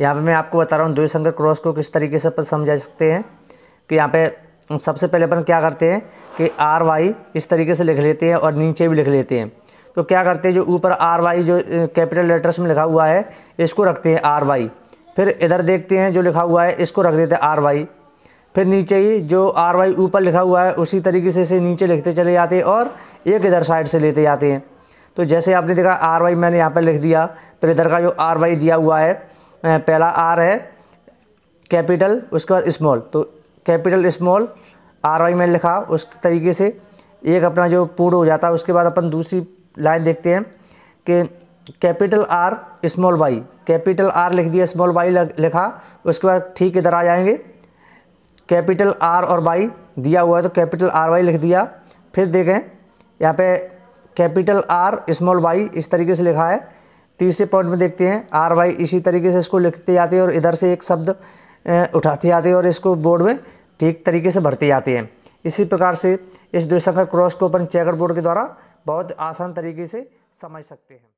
यहाँ पे मैं आपको बता रहा हूँ द्विशंकर क्रॉस को किस तरीके से अपन समझा सकते हैं कि यहाँ पे सबसे पहले अपन क्या करते हैं कि आर वाई इस तरीके से लिख लेते हैं और नीचे भी लिख लेते हैं तो क्या करते हैं जो ऊपर आर वाई जो कैपिटल लेटर्स में लिखा हुआ है इसको रखते हैं आर वाई फिर इधर देखते हैं जो लिखा हुआ है इसको रख देते हैं आर वाई फिर नीचे ही जो आर वाई ऊपर लिखा हुआ है उसी तरीके से इसे नीचे लिखते चले जाते हैं और एक इधर साइड से लेते जाते हैं तो जैसे आपने देखा आर वाई मैंने यहाँ पर लिख दिया फिर इधर का जो आर वाई दिया हुआ है पहला आर है कैपिटल उसके बाद स्मॉल तो कैपिटल स्मॉल आर वाई में लिखा उस तरीके से एक अपना जो पूर्ण हो जाता है उसके बाद अपन दूसरी लाइन देखते हैं कि capital R small Y capital R लिख दिया स्मॉल वाई लिखा उसके बाद ठीक इधर आ जाएंगे कैपिटल आर और वाई दिया हुआ है तो कैपिटल आर वाई लिख दिया फिर देखें यहाँ पे कैपिटल आर स्मॉल वाई इस तरीके से लिखा है तीसरे पॉइंट में देखते हैं आर वाई इसी तरीके से इसको लिखते जाते हैं और इधर से एक शब्द उठाते जाते हैं और इसको बोर्ड में ठीक तरीके से भरते जाते हैं इसी प्रकार से इस द्विशंकर क्रॉस को अपन चेकर बोर्ड के द्वारा बहुत आसान तरीके से समझ सकते हैं